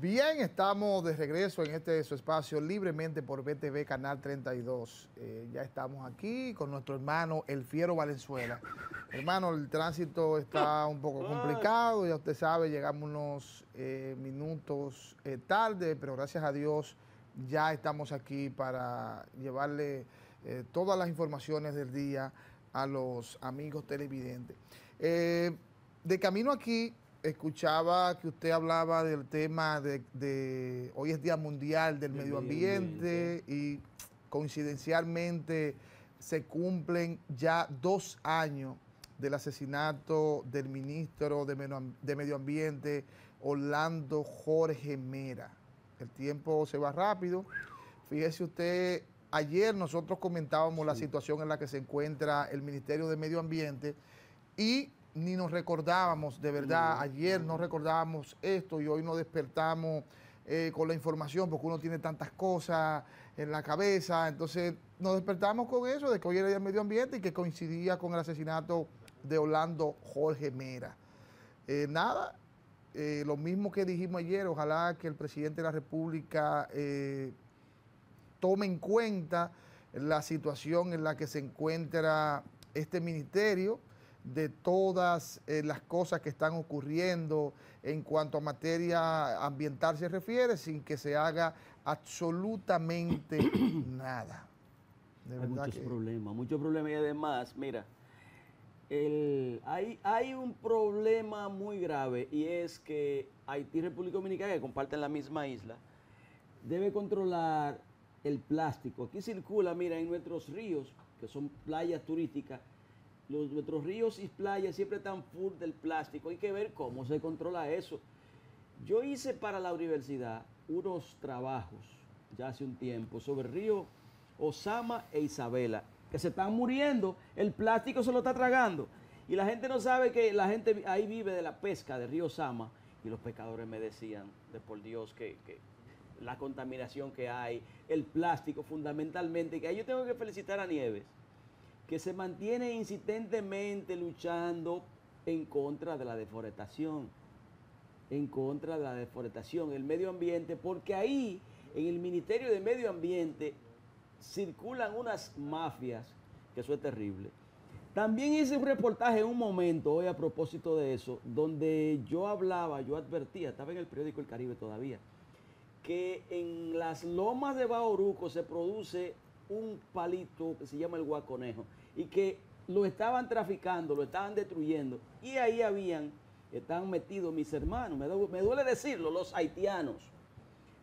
Bien, estamos de regreso en este su espacio libremente por BTV Canal 32. Eh, ya estamos aquí con nuestro hermano El Fiero Valenzuela. hermano, el tránsito está un poco complicado, ya usted sabe, llegamos unos eh, minutos eh, tarde, pero gracias a Dios ya estamos aquí para llevarle todas las informaciones del día a los amigos televidentes. de camino aquí escuchaba que usted hablaba del tema de, hoy es Día Mundial del Medio Ambiente y coincidencialmente se cumplen ya dos años del asesinato del ministro de Medio Ambiente, Orlando Jorge Mera. El tiempo se va rápido. Fíjese usted, ayer nosotros comentábamos la situación en la que se encuentra el Ministerio de Medio Ambiente y ni nos recordábamos, de verdad, ayer no recordábamos esto y hoy nos despertamos eh, con la información porque uno tiene tantas cosas en la cabeza. Entonces nos despertamos con eso de que hoy era el Medio Ambiente y que coincidía con el asesinato de Orlando Jorge Mera. Eh, nada, eh, lo mismo que dijimos ayer, ojalá que el presidente de la República tome en cuenta la situación en la que se encuentra este ministerio de todas eh, las cosas que están ocurriendo en cuanto a materia ambiental se refiere, sin que se haga absolutamente nada. hay muchos problemas, muchos problemas y además, mira, hay, hay un problema muy grave y es que Haití y República Dominicana, que comparten la misma isla, debe controlar el plástico. Aquí circula, mira, en nuestros ríos, que son playas turísticas, los, nuestros ríos y playas siempre están full del plástico. Hay que ver cómo se controla eso. Yo hice para la universidad unos trabajos ya hace un tiempo sobre río Osama e Isabela, que se están muriendo, el plástico se lo está tragando. Y la gente no sabe que la gente ahí vive de la pesca de río Osama. Y los pescadores me decían, de por Dios, que, que la contaminación que hay, el plástico fundamentalmente, que ahí yo tengo que felicitar a Nieves que se mantiene insistentemente luchando en contra de la deforestación, en contra de la deforestación, el medio ambiente, porque ahí en el Ministerio de Medio Ambiente circulan unas mafias, que eso es terrible. También hice un reportaje en un momento, hoy a propósito de eso, donde yo hablaba, yo advertía, estaba en el periódico El Caribe todavía, que en las lomas de Bauruco se produce un palito que se llama el guaconejo y que lo estaban traficando, lo estaban destruyendo y ahí habían, están metidos mis hermanos, me, duele decirlo, los haitianos,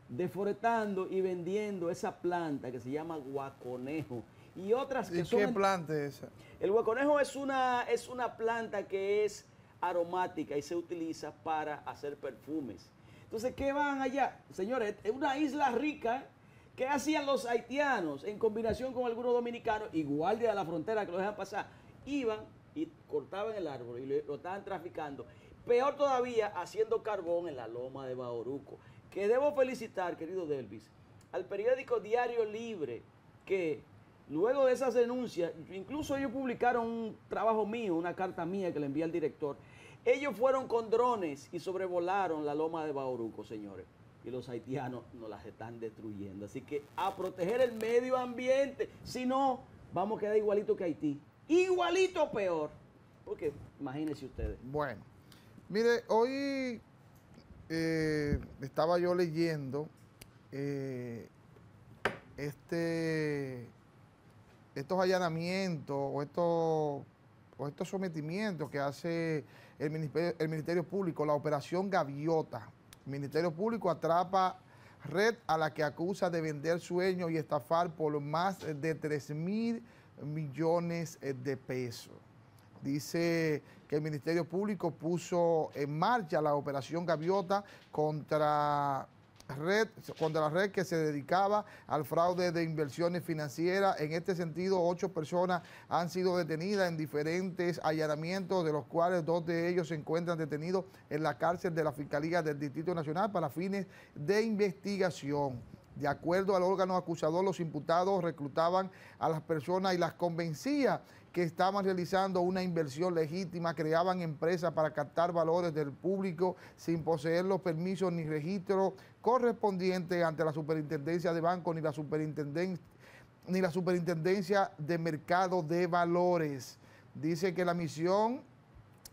deforestando y vendiendo esa planta que se llama guaconejo y otras que son... qué planta es esa? El guaconejo es una, es una planta que es aromática y se utiliza para hacer perfumes. Entonces, ¿qué van allá? Señores, es una isla rica ¿Qué hacían los haitianos en combinación con algunos dominicanos y guardias de la frontera que lo dejan pasar? Iban y cortaban el árbol y lo, estaban traficando. Peor todavía, haciendo carbón en la loma de Bauruco. Que debo felicitar, querido Delvis, al periódico Diario Libre, que luego de esas denuncias, incluso ellos publicaron un trabajo mío, una carta mía que le envié al director. Ellos fueron con drones y sobrevolaron la loma de Bauruco, señores y los haitianos nos las están destruyendo. Así que a proteger el medio ambiente, si no, vamos a quedar igualito que Haití. Igualito peor. Porque imagínense ustedes. Bueno, mire, hoy eh, estaba yo leyendo eh, este, estos allanamientos o estos estos sometimientos que hace el el Ministerio Público, la operación Gaviota, Ministerio Público atrapa red a la que acusa de vender sueños y estafar por más de 3 mil millones eh, de pesos. Dice que el Ministerio Público puso en marcha la operación Gaviota contra red, contra la red que se dedicaba al fraude de inversiones financieras. En este sentido, ocho personas han sido detenidas en diferentes allanamientos, de los cuales dos de ellos se encuentran detenidos en la cárcel de la Fiscalía del Distrito Nacional para fines de investigación. De acuerdo al órgano acusador, los imputados reclutaban a las personas y las convencía que estaban realizando una inversión legítima, creaban empresas para captar valores del público sin poseer los permisos ni registros correspondientes ante la superintendencia de banco ni la superintendencia, ni la superintendencia de mercado de valores. Dice que la misión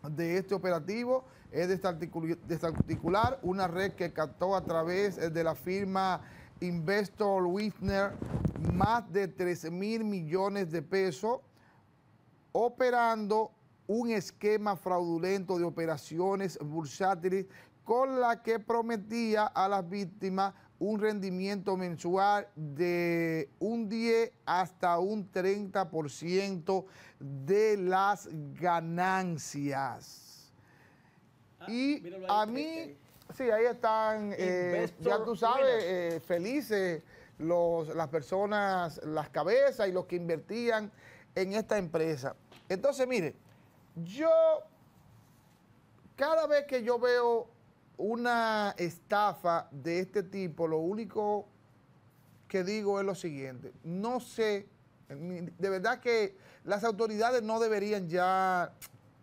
de este operativo es desarticular una red que captó a través de la firma Investor Wisner, más de 3 mil millones de pesos operando un esquema fraudulento de operaciones bursátiles con la que prometía a las víctimas un rendimiento mensual de un 10 hasta un 30% de las ganancias. Ah, y a mí... Sí, ahí están, eh, ya tú sabes, eh, felices las personas, las cabezas y los que invertían en esta empresa. Entonces, mire, yo, cada vez que yo veo una estafa de este tipo, lo único que digo es lo siguiente, no sé, de verdad que las autoridades no deberían ya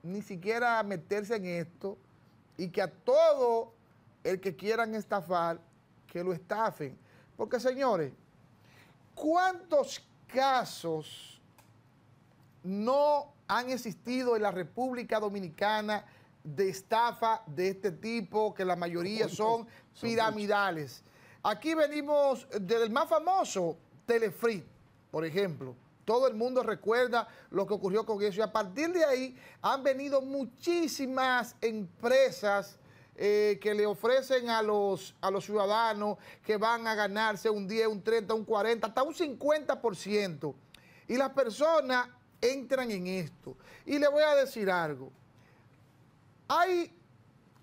ni siquiera meterse en esto y que a todo el que quieran estafar, que lo estafen. Porque señores, ¿cuántos casos no han existido en la República Dominicana de estafa de este tipo, que la mayoría son piramidales? Aquí venimos del más famoso, Telefrit, por ejemplo. Todo el mundo recuerda lo que ocurrió con eso. Y a partir de ahí han venido muchísimas empresas eh, que le ofrecen a los, a los ciudadanos que van a ganarse un 10, un 30, un 40, hasta un 50%. Y las personas entran en esto. Y le voy a decir algo. Hay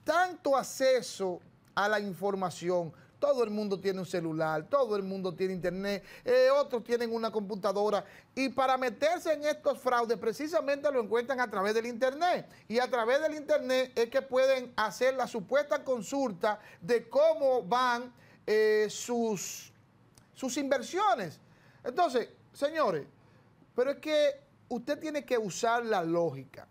tanto acceso a la información, todo el mundo tiene un celular, todo el mundo tiene internet, eh, otros tienen una computadora. Y para meterse en estos fraudes, precisamente lo encuentran a través del internet. Y a través del internet es que pueden hacer la supuesta consulta de cómo van eh, sus, sus inversiones. Entonces, señores, pero es que usted tiene que usar la lógica.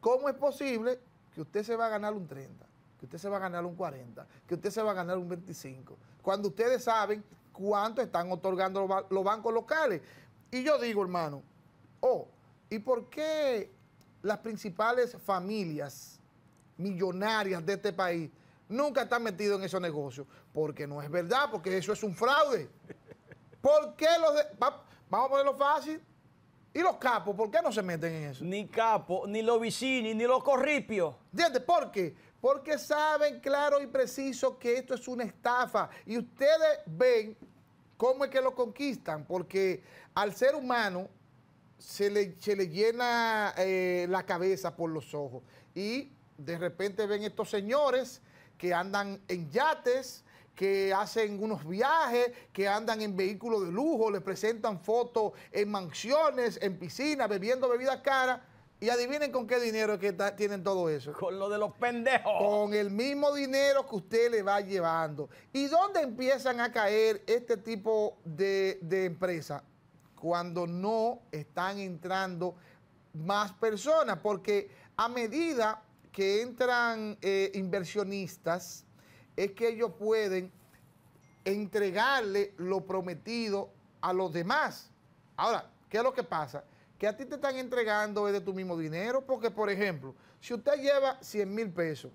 ¿Cómo es posible que usted se va a ganar un 30? que usted se va a ganar un 40, que usted se va a ganar un 25, cuando ustedes saben cuánto están otorgando los, bancos locales. Y yo digo, hermano, oh, ¿y por qué las principales familias millonarias de este país nunca están metidas en esos negocios? Porque no es verdad, porque eso es un fraude. ¿Por qué los... vamos a ponerlo fácil. ¿Y los capos? ¿Por qué no se meten en eso? Ni capos, ni los vicini, ni los corripios. ¿Entiendes? ¿Por qué? porque saben claro y preciso que esto es una estafa. Y ustedes ven cómo es que lo conquistan, porque al ser humano se le, le llena eh, la cabeza por los ojos. Y de repente ven estos señores que andan en yates, que hacen unos viajes, que andan en vehículos de lujo, les presentan fotos en mansiones, en piscinas, bebiendo bebidas caras y adivinen con qué dinero que tienen todo eso. Con lo de los pendejos. Con el mismo dinero que usted le va llevando. ¿Y dónde empiezan a caer este tipo de, de empresas? Cuando no están entrando más personas. Porque a medida que entran eh, inversionistas, es que ellos pueden entregarle lo prometido a los demás. Ahora, ¿qué es lo que pasa? a ti te están entregando de tu mismo dinero, porque por ejemplo, si usted lleva 100 mil pesos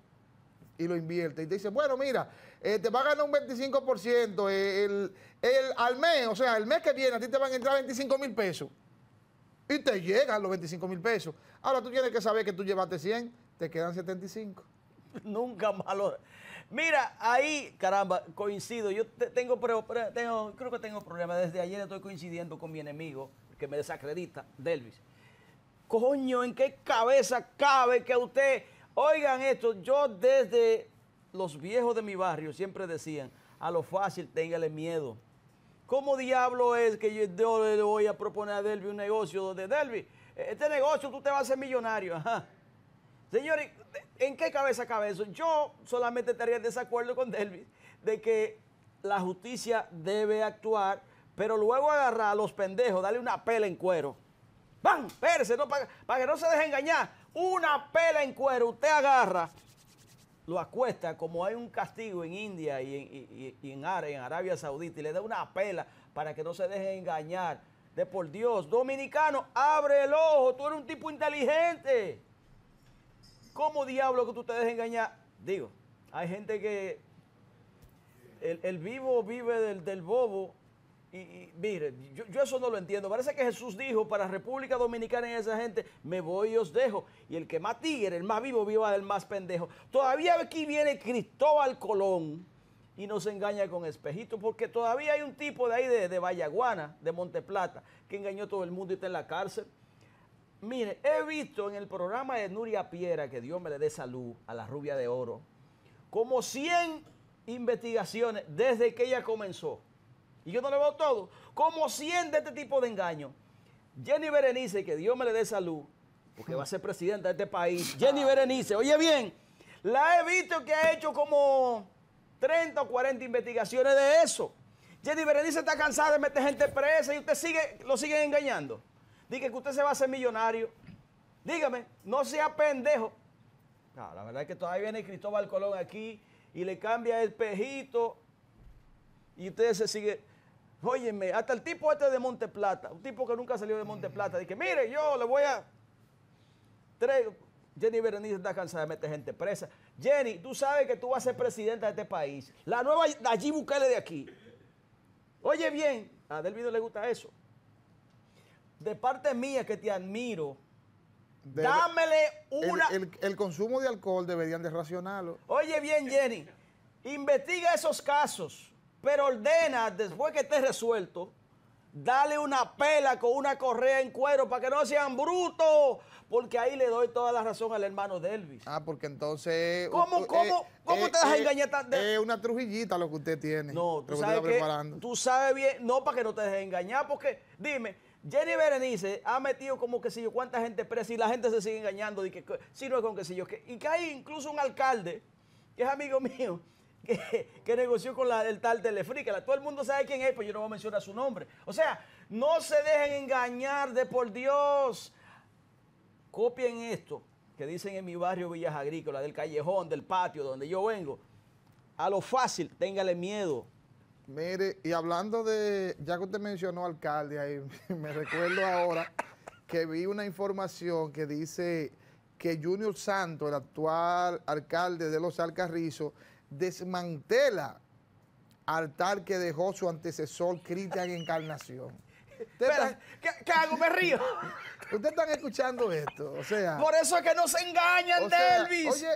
y lo invierte y te dice, bueno, mira, eh, te va a ganar un 25% eh, el, el, al mes, o sea, el mes que viene a ti te van a entrar 25 mil pesos y te llegan los 25 mil pesos. Ahora tú tienes que saber que tú llevaste 100, te quedan 75. Nunca malo. Mira, ahí, caramba, coincido. Yo tengo, tengo, creo que tengo problemas. Desde ayer estoy coincidiendo con mi enemigo, que me desacredita, Delvis. Coño, ¿en qué cabeza cabe que usted, oigan esto, yo desde los viejos de mi barrio siempre decían, a lo fácil téngale miedo. ¿Cómo diablo es que yo le voy a proponer a Delvis un negocio donde Delvis, e, este negocio tú te vas a hacer millonario? Señores, ¿en qué cabeza cabe eso? Yo solamente estaría en desacuerdo con Delvis de que la justicia debe actuar pero luego agarra a los pendejos, dale una pela en cuero. Van, Pérese, no, para, que no se deje engañar. Una pela en cuero, usted agarra, lo acuesta, como hay un castigo en India y en, Arabia Saudita, y le da una pela para que no se deje engañar. De por Dios, dominicano, abre el ojo, tú eres un tipo inteligente. ¿Cómo diablo que tú te dejes engañar? Digo, hay gente que el, vivo vive del, del bobo y, mire, yo, eso no lo entiendo. Parece que Jesús dijo para República Dominicana y esa gente, me voy y os dejo. Y el que más tigre, el más vivo, viva del más pendejo. Todavía aquí viene Cristóbal Colón y nos engaña con espejitos, porque todavía hay un tipo de ahí de, de Vallaguana, de Monteplata, que engañó a todo el mundo y está en la cárcel. Mire, he visto en el programa de Nuria Piera, que Dios me le dé salud a la rubia de oro, como 100 investigaciones desde que ella comenzó. Y yo no le veo todo. ¿Cómo siente este tipo de engaño? Jenny Berenice, que Dios me le dé salud, porque va a ser presidenta de este país. Ah. Jenny Berenice, oye bien, la he visto que ha hecho como 30 o 40 investigaciones de eso. Jenny Berenice está cansada de meter gente presa y usted sigue, lo sigue engañando. Dice que usted se va a hacer millonario. Dígame, no sea pendejo. No, la verdad es que todavía viene Cristóbal Colón aquí y le cambia el pejito y usted se sigue. Óyeme, hasta el tipo este de Monte Plata, un tipo que nunca salió de Monte mm. Plata, dije, mire, yo le voy a... Jenny Berenice está cansada de meter gente presa. Jenny, tú sabes que tú vas a ser presidenta de este país. La nueva Allí, Bukele de aquí. Oye bien, a Delvido le gusta eso. De parte mía que te admiro, dámele una... El, el, consumo de alcohol deberían de racionarlo. Oye bien, Jenny, investiga esos casos pero ordena, después que esté resuelto, dale una pela con una correa en cuero para que no sean brutos. Porque ahí le doy toda la razón al hermano Delvis. Ah, porque entonces. Uh, ¿Cómo, uh, cómo, eh, cómo eh, te dejas engañar? Eh, es una trujillita lo que usted tiene. No, tú sabes, que, tú sabes bien. No, para que no te dejes engañar, porque, dime, Jenny Berenice ha metido como que si yo cuánta gente presa y la gente se sigue engañando. que, si no es con que Que, y que hay incluso un alcalde, que es amigo mío, que, negoció con la, el tal telefrique, Todo el mundo sabe quién es, pero yo no voy a mencionar su nombre. O sea, no se dejen engañar de por Dios. Copien esto que dicen en mi barrio Villas Agrícolas, del callejón, del patio, donde yo vengo. A lo fácil, téngale miedo. Mire, y hablando de, ya que usted mencionó alcalde ahí, me recuerdo ahora que vi una información que dice que Junior Santos, el actual alcalde de Los Alcarrizos, desmantela altar que dejó su antecesor Cristian Encarnación. ¿qué, hago? Me río. Ustedes están escuchando esto, o sea... Por eso es que no se engañan Delvis. Oye,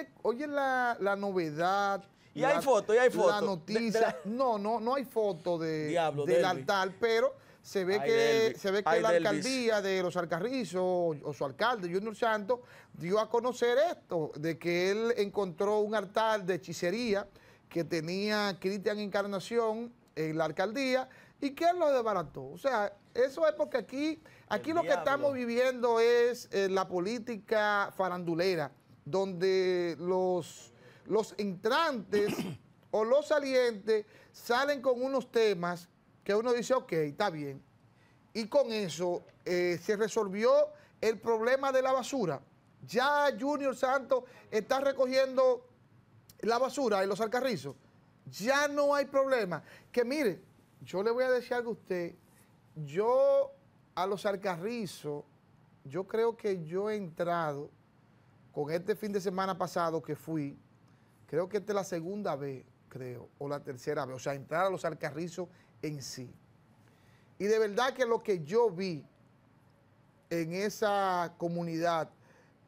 oye, oye la, novedad... Y hay foto? y hay foto? La noticia... No, no, no hay foto de, del altar, pero se ve que, se ve que la alcaldía de los Alcarrizos o, su alcalde, Junior Santos, dio a conocer esto, de que él encontró un altar de hechicería que tenía Cristian Encarnación en la alcaldía y que él lo desbarató. O sea, eso es porque aquí, aquí lo que estamos viviendo es eh, la política farandulera, donde los, los entrantes o los salientes salen con unos temas que uno dice, ok, está bien. Y con eso eh, se resolvió el problema de la basura. Ya Junior Santos está recogiendo la basura y los alcarrizos. Ya no hay problema. Que mire, yo le voy a decir algo a usted. Yo a los alcarrizos, yo creo que yo he entrado con este fin de semana pasado que fui, creo que esta es la segunda vez, creo, o la tercera vez. O sea, entrar a los alcarrizos en sí. Y de verdad que lo que yo vi en esa comunidad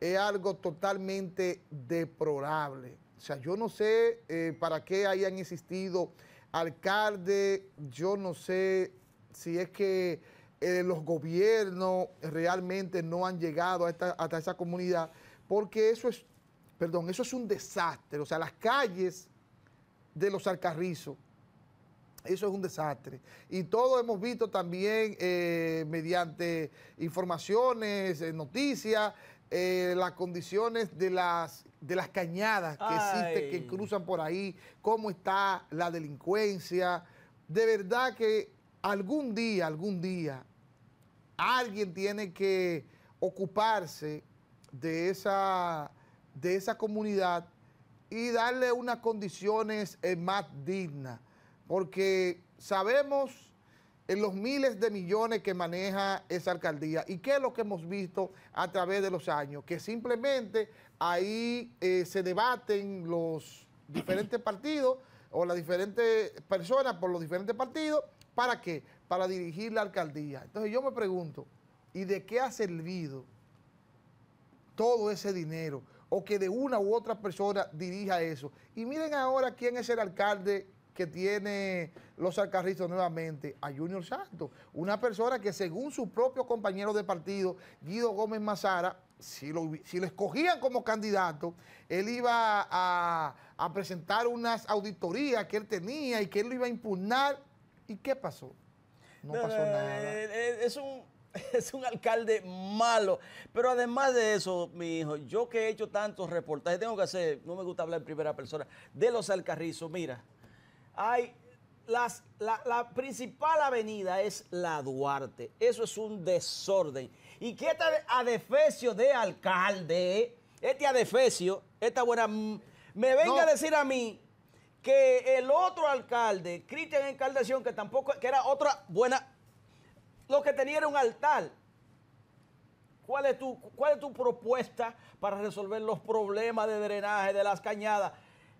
es algo totalmente deplorable. O sea, yo no sé eh, para qué hayan existido alcaldes, yo no sé si es que eh, los gobiernos realmente no han llegado a hasta esa comunidad, porque eso es, perdón, eso es un desastre. O sea, las calles de los alcarrizos eso es un desastre. Y todo hemos visto también eh, mediante informaciones, eh, noticias, eh, las condiciones de las, cañadas que existen, que cruzan por ahí, cómo está la delincuencia. De verdad que algún día, algún día, alguien tiene que ocuparse de esa, comunidad y darle unas condiciones más dignas porque sabemos en los miles de millones que maneja esa alcaldía y qué es lo que hemos visto a través de los años, que simplemente ahí eh, se debaten los diferentes partidos o las diferentes personas por los diferentes partidos, ¿para qué? Para dirigir la alcaldía. Entonces yo me pregunto, ¿y de qué ha servido todo ese dinero? O que de una u otra persona dirija eso. Y miren ahora quién es el alcalde que tiene los Alcarrizos nuevamente a Junior Santos. Una persona que según su propio compañero de partido, Guido Gómez Mazara, si lo, si lo escogían como candidato, él iba a, presentar unas auditorías que él tenía y que él lo iba a impugnar. ¿Y qué pasó? No, pasó nada. Es un, es un alcalde malo. Pero además de eso, mi hijo, yo que he hecho tantos reportajes, tengo que hacer, no me gusta hablar en primera persona, de los alcarrizos, mira. Hay las, la, principal avenida es la Duarte. Eso es un desorden. Y que este adefesio de alcalde, este adefesio, esta buena... Me venga a decir a mí que el otro alcalde, Cristian Encarnación, que tampoco, que era otra buena... Lo que tenía era un altar. ¿Cuál es, ¿Cuál es tu propuesta para resolver los problemas de drenaje de las cañadas?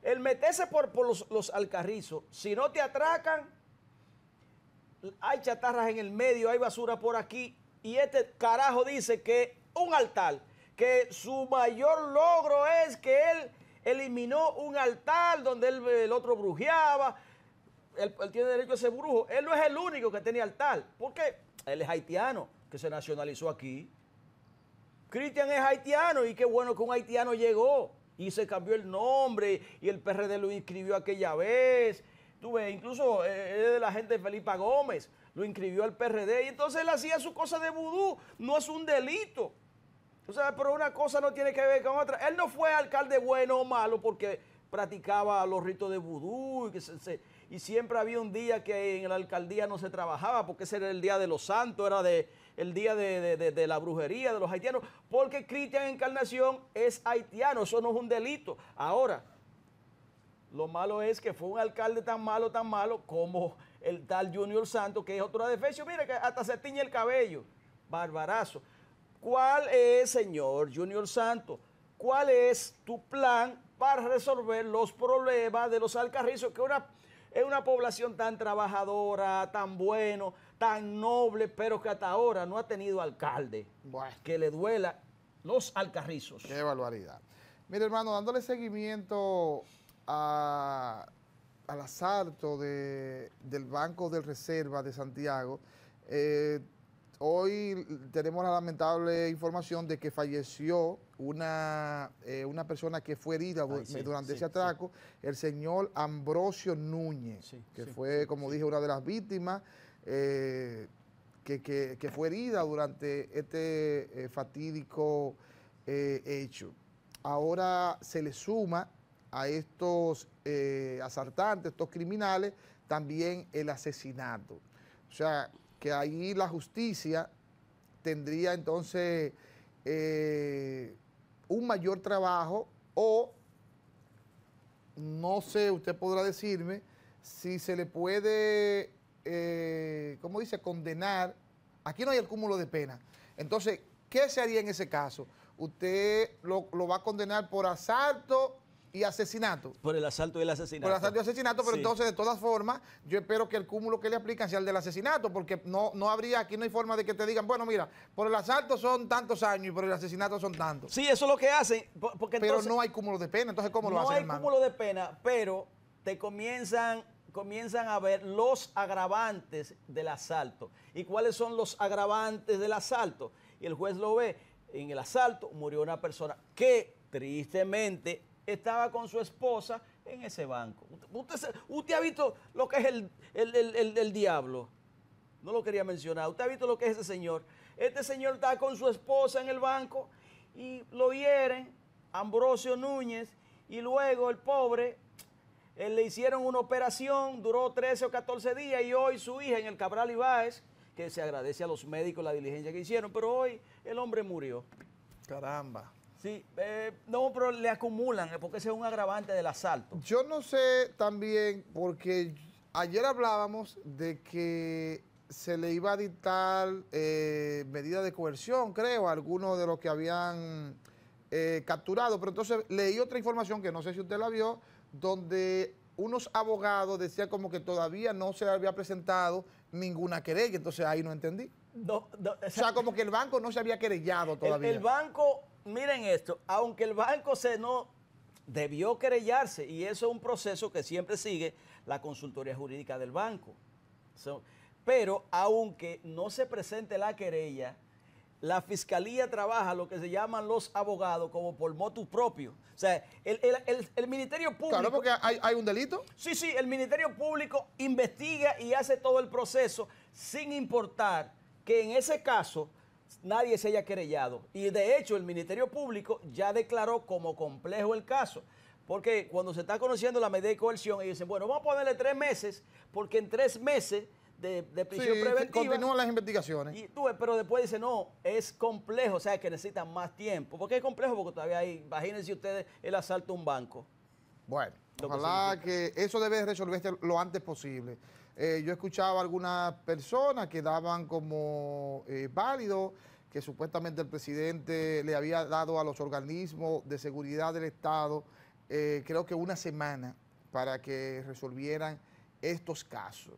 El meterse por, los, alcarrizos, si no te atracan, hay chatarras en el medio, hay basura por aquí. Y este carajo dice que un altar, que su mayor logro es que él eliminó un altar donde el otro brujeaba. Él, tiene derecho a ese brujo. Él no es el único que tenía altar, porque él es haitiano, que se nacionalizó aquí. Cristian es haitiano y qué bueno que un haitiano llegó y se cambió el nombre y el PRD lo inscribió aquella vez. Tú ves, incluso eh, es de la gente de Felipa Gómez lo inscribió al PRD y entonces él hacía su cosa de vudú, no es un delito. O sea, pero una cosa no tiene que ver con otra. Él no fue alcalde bueno o malo porque practicaba los ritos de vudú y, y siempre había un día que en la alcaldía no se trabajaba porque ese era el día de los santos, era de, el día de, la brujería de los haitianos, porque Cristian Encarnación es haitiano, eso no es un delito. Ahora, lo malo es que fue un alcalde tan malo, tan malo como el tal Junior Santo, que es otro defecio. Mire que hasta se tiñe el cabello. Barbarazo. ¿Cuál es, señor Junior Santo, ¿Cuál es tu plan para resolver los problemas de los alcarrizos? Que es una población tan trabajadora, tan bueno tan noble, pero que hasta ahora no ha tenido alcalde. Que le duela los alcarrizos. Qué barbaridad. Mire, hermano, dándole seguimiento al asalto de, del Banco de Reserva de Santiago, eh, hoy tenemos la lamentable información de que falleció una, eh, una persona que fue herida durante ese atraco, el señor Ambrosio Núñez, que fue, como dije, una de las víctimas. Eh, que, fue herida durante este eh, fatídico eh, hecho. Ahora se le suma a estos asaltantes, estos criminales, también el asesinato. O sea, que ahí la justicia tendría entonces un mayor trabajo o no sé, usted podrá decirme si se le puede eh, ¿cómo dice?, condenar. Aquí no hay el cúmulo de pena. Entonces, ¿qué se haría en ese caso? Usted lo, va a condenar por asalto y asesinato. Por el asalto y el asesinato. Por el asalto y asesinato, pero entonces de todas formas yo espero que el cúmulo que le aplican sea el del asesinato, porque no, no habría, aquí no hay forma de que te digan, bueno, mira, por el asalto son tantos años y por el asesinato son tantos. Sí, eso es lo que hacen. pero no hay cúmulo de pena, entonces ¿cómo lo hacen? No hay cúmulo de pena, pero te comienzan comienzan a ver los agravantes del asalto. ¿Y cuáles son los agravantes del asalto? Y el juez lo ve, en el asalto murió una persona que tristemente estaba con su esposa en ese banco. Usted, ha visto lo que es el, el, diablo. No lo quería mencionar. Usted ha visto lo que es ese señor. Este señor está con su esposa en el banco y lo hieren, Ambrosio Núñez, y luego el pobre eh, le hicieron una operación, duró 13 o 14 días y hoy su hija en el Cabral Ibáez, que se agradece a los médicos la diligencia que hicieron, pero hoy el hombre murió. Caramba. Sí, eh, no, pero le acumulan, eh, porque ese es un agravante del asalto. Yo no sé también, porque ayer hablábamos de que se le iba a dictar medidas de coerción, creo, a algunos de los que habían capturado, pero entonces leí otra información que no sé si usted la vio, donde unos abogados decían como que todavía no se había presentado ninguna querella, entonces ahí no entendí. o, sea, como que el banco no se había querellado todavía. El, banco, miren esto, aunque el banco se no debió querellarse, y eso es un proceso que siempre sigue la consultoría jurídica del banco. pero aunque no se presente la querella, la fiscalía trabaja lo que se llaman los abogados como por motu propio. O sea, el, Ministerio Público... Claro, porque hay, hay, un delito. Sí, sí, el Ministerio Público investiga y hace todo el proceso sin importar que en ese caso nadie se haya querellado. Y de hecho el Ministerio Público ya declaró como complejo el caso. Porque cuando se está conociendo la medida de coerción, ellos dicen, bueno, vamos a ponerle tres meses, porque en tres meses de, de sí, Continúan las investigaciones. pero después dice, no, es complejo, o sea, que necesitan más tiempo. ¿Por qué es complejo? Porque todavía hay, imagínense ustedes, el asalto a un banco. Bueno, ojalá que, eso debe resolverse lo antes posible. Eh, yo escuchaba algunas personas que daban como eh, válido que supuestamente el presidente le había dado a los organismos de seguridad del Estado, eh, creo que una semana, para que resolvieran estos casos.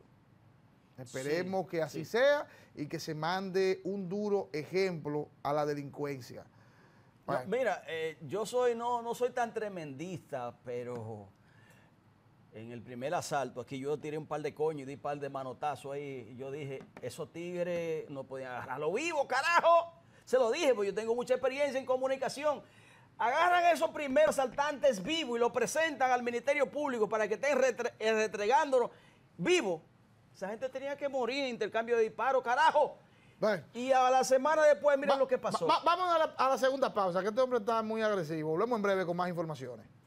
Esperemos que así sea y que se mande un duro ejemplo a la delincuencia. mira, eh, yo soy no, no soy tan tremendista, pero en el primer asalto, aquí yo tiré un par de coños y di un par de manotazos ahí. yo dije, esos tigres no podían agarrarlo vivo, carajo. Se lo dije, porque yo tengo mucha experiencia en comunicación. Agarran esos primeros asaltantes vivos y lo presentan al Ministerio Público para que estén retre entregándolo eh, vivo. Esa gente tenía que morir en intercambio de disparos, carajo. Y a la semana después, mira lo que pasó. vamos a la, a la segunda pausa, que este hombre está muy agresivo. Volvemos en breve con más informaciones.